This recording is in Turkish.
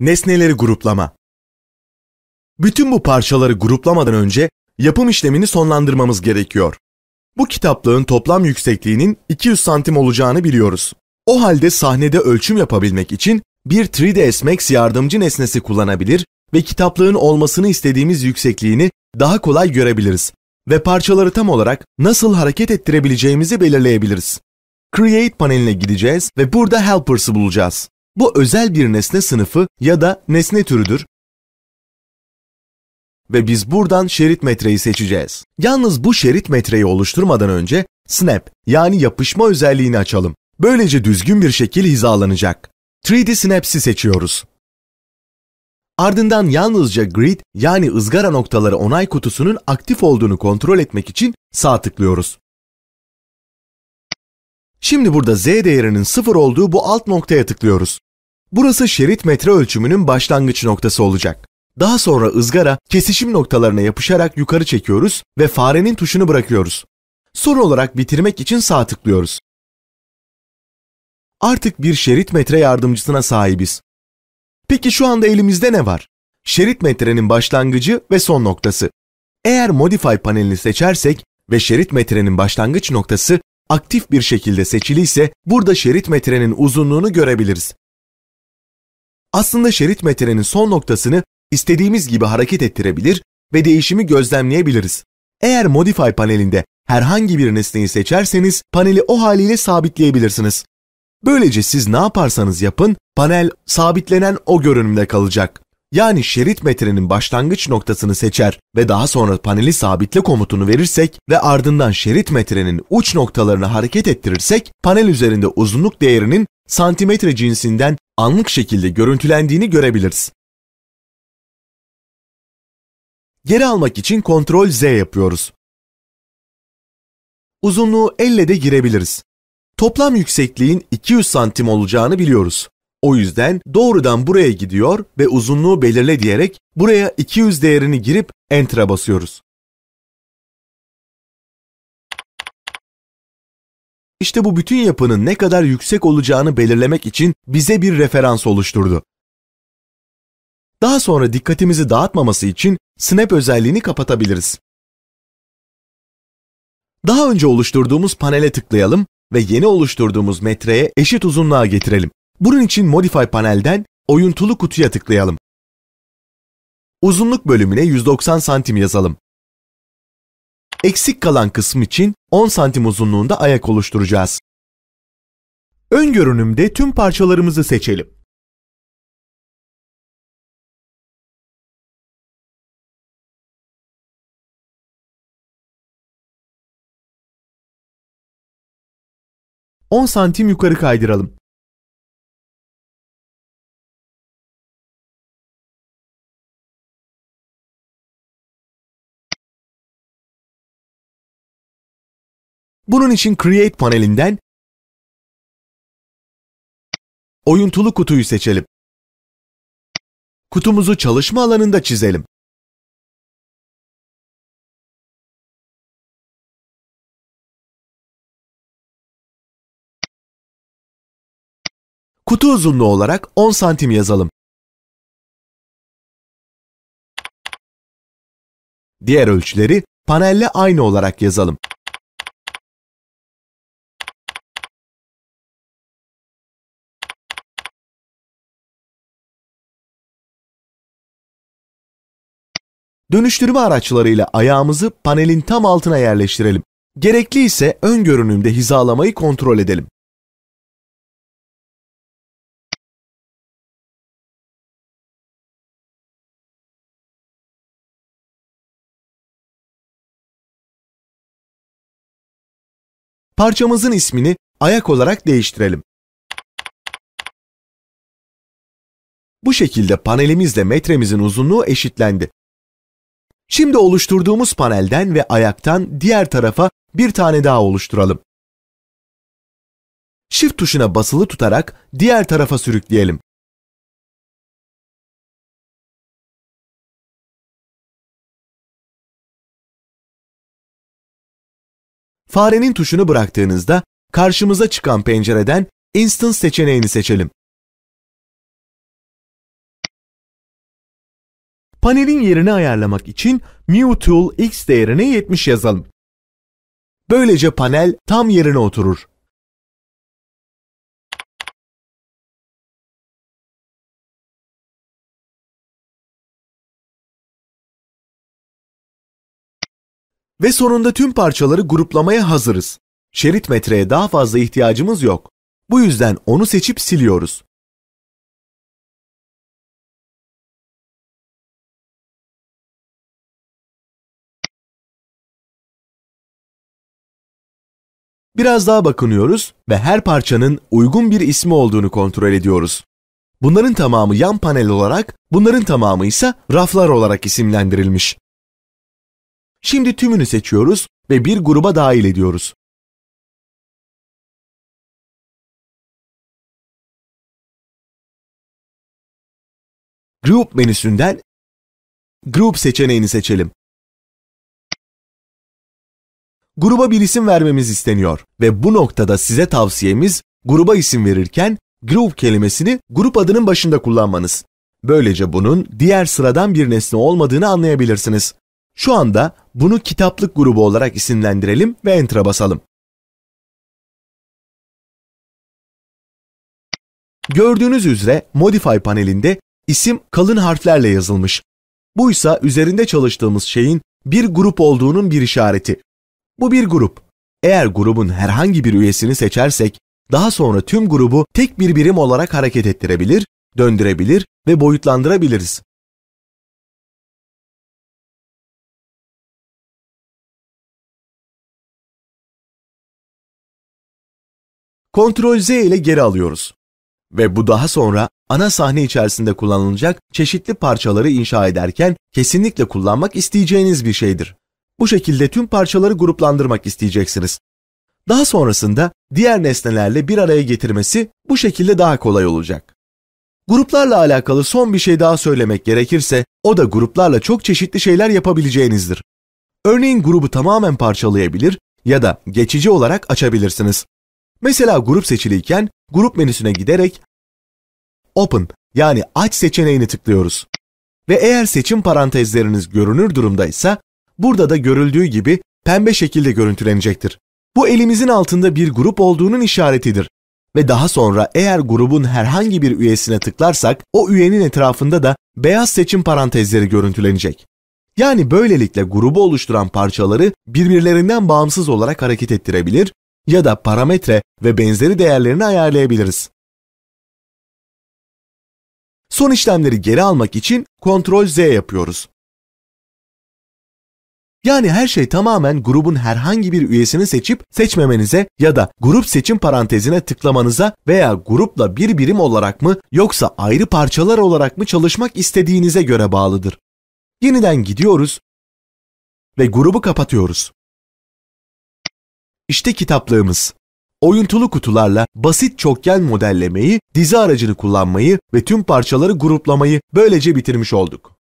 Nesneleri gruplama. Bütün bu parçaları gruplamadan önce yapım işlemini sonlandırmamız gerekiyor. Bu kitaplığın toplam yüksekliğinin 200 santim olacağını biliyoruz. O halde sahnede ölçüm yapabilmek için bir 3ds Max yardımcı nesnesi kullanabilir ve kitaplığın olmasını istediğimiz yüksekliğini daha kolay görebiliriz ve parçaları tam olarak nasıl hareket ettirebileceğimizi belirleyebiliriz. Create paneline gideceğiz ve burada helpers'ı bulacağız. Bu özel bir nesne sınıfı ya da nesne türüdür ve biz buradan şerit metreyi seçeceğiz. Yalnız bu şerit metreyi oluşturmadan önce snap yani yapışma özelliğini açalım. Böylece düzgün bir şekil hizalanacak. 3D Snaps'i seçiyoruz. Ardından yalnızca grid yani ızgara noktaları onay kutusunun aktif olduğunu kontrol etmek için sağ tıklıyoruz. Şimdi burada z değerinin 0 olduğu bu alt noktaya tıklıyoruz. Burası şerit metre ölçümünün başlangıç noktası olacak. Daha sonra ızgara kesişim noktalarına yapışarak yukarı çekiyoruz ve farenin tuşunu bırakıyoruz. Son olarak bitirmek için sağ tıklıyoruz. Artık bir şerit metre yardımcısına sahibiz. Peki şu anda elimizde ne var? Şerit metrenin başlangıcı ve son noktası. Eğer Modify panelini seçersek ve şerit metrenin başlangıç noktası aktif bir şekilde seçiliyse, burada şerit metrenin uzunluğunu görebiliriz aslında şerit metrenin son noktasını istediğimiz gibi hareket ettirebilir ve değişimi gözlemleyebiliriz. Eğer Modify panelinde herhangi bir nesneyi seçerseniz paneli o haliyle sabitleyebilirsiniz. Böylece siz ne yaparsanız yapın panel sabitlenen o görünümde kalacak. Yani şerit metrenin başlangıç noktasını seçer ve daha sonra paneli sabitle komutunu verirsek ve ardından şerit metrenin uç noktalarını hareket ettirirsek panel üzerinde uzunluk değerinin santimetre cinsinden anlık şekilde görüntülendiğini görebiliriz. Geri almak için kontrol Z yapıyoruz. Uzunluğu elle de girebiliriz. Toplam yüksekliğin 200 santim olacağını biliyoruz. O yüzden doğrudan buraya gidiyor ve uzunluğu belirle diyerek buraya 200 değerini girip Enter'a basıyoruz. İşte bu bütün yapının ne kadar yüksek olacağını belirlemek için bize bir referans oluşturdu. Daha sonra dikkatimizi dağıtmaması için Snap özelliğini kapatabiliriz. Daha önce oluşturduğumuz panele tıklayalım ve yeni oluşturduğumuz metreye eşit uzunluğa getirelim. Bunun için Modify panelden oyuntulu kutuya tıklayalım. Uzunluk bölümüne 190 santim yazalım eksik kalan kısım için 10 santim uzunluğunda ayak oluşturacağız. Ön görünümde tüm parçalarımızı seçelim. On santim yukarı kaydıralım. Bunun için Create panelinden oyuntulu kutuyu seçelim. Kutumuzu çalışma alanında çizelim. Kutu uzunluğu olarak 10 santim yazalım. Diğer ölçüleri panelle aynı olarak yazalım. Dönüştürme araçlarıyla ayağımızı panelin tam altına yerleştirelim. Gerekli ise ön görünümde hizalamayı kontrol edelim. Parçamızın ismini ayak olarak değiştirelim. Bu şekilde panelimizle metremizin uzunluğu eşitlendi. Şimdi oluşturduğumuz panelden ve ayaktan diğer tarafa bir tane daha oluşturalım. Shift tuşuna basılı tutarak diğer tarafa sürükleyelim. Farenin tuşunu bıraktığınızda karşımıza çıkan pencereden Instance seçeneğini seçelim. panelin yerini ayarlamak için MuTool X değerine 70 yazalım. Böylece panel tam yerine oturur. Ve sonunda tüm parçaları gruplamaya hazırız. Şerit metreye daha fazla ihtiyacımız yok. Bu yüzden onu seçip siliyoruz. Biraz daha bakınıyoruz ve her parçanın uygun bir ismi olduğunu kontrol ediyoruz. Bunların tamamı yan panel olarak, bunların tamamı ise raflar olarak isimlendirilmiş. Şimdi tümünü seçiyoruz ve bir gruba dahil ediyoruz. Group menüsünden Group seçeneğini seçelim gruba bir isim vermemiz isteniyor ve bu noktada size tavsiyemiz gruba isim verirken Group kelimesini grup adının başında kullanmanız. Böylece bunun diğer sıradan bir nesne olmadığını anlayabilirsiniz. Şu anda bunu kitaplık grubu olarak isimlendirelim ve enter'a basalım. Gördüğünüz üzere Modify panelinde isim kalın harflerle yazılmış. Bu ise üzerinde çalıştığımız şeyin bir grup olduğunun bir işareti. Bu bir grup. Eğer grubun herhangi bir üyesini seçersek daha sonra tüm grubu tek bir birim olarak hareket ettirebilir, döndürebilir ve boyutlandırabiliriz. Ctrl Z ile geri alıyoruz. Ve bu daha sonra ana sahne içerisinde kullanılacak çeşitli parçaları inşa ederken kesinlikle kullanmak isteyeceğiniz bir şeydir. Bu şekilde tüm parçaları gruplandırmak isteyeceksiniz. Daha sonrasında diğer nesnelerle bir araya getirmesi bu şekilde daha kolay olacak. Gruplarla alakalı son bir şey daha söylemek gerekirse o da gruplarla çok çeşitli şeyler yapabileceğinizdir. Örneğin grubu tamamen parçalayabilir ya da geçici olarak açabilirsiniz. Mesela grup seçiliyken grup menüsüne giderek Open yani aç seçeneğini tıklıyoruz. Ve eğer seçim parantezleriniz görünür durumdaysa burada da görüldüğü gibi pembe şekilde görüntülenecektir. Bu elimizin altında bir grup olduğunun işaretidir ve daha sonra eğer grubun herhangi bir üyesine tıklarsak o üyenin etrafında da beyaz seçim parantezleri görüntülenecek. Yani böylelikle grubu oluşturan parçaları birbirlerinden bağımsız olarak hareket ettirebilir ya da parametre ve benzeri değerlerini ayarlayabiliriz. Son işlemleri geri almak için Ctrl Z yapıyoruz. Yani her şey tamamen grubun herhangi bir üyesini seçip seçmemenize ya da grup seçim parantezine tıklamanıza veya grupla bir birim olarak mı yoksa ayrı parçalar olarak mı çalışmak istediğinize göre bağlıdır. Yeniden gidiyoruz ve grubu kapatıyoruz. İşte kitaplığımız. Oyuntulu kutularla basit çokgen modellemeyi, dizi aracını kullanmayı ve tüm parçaları gruplamayı böylece bitirmiş olduk.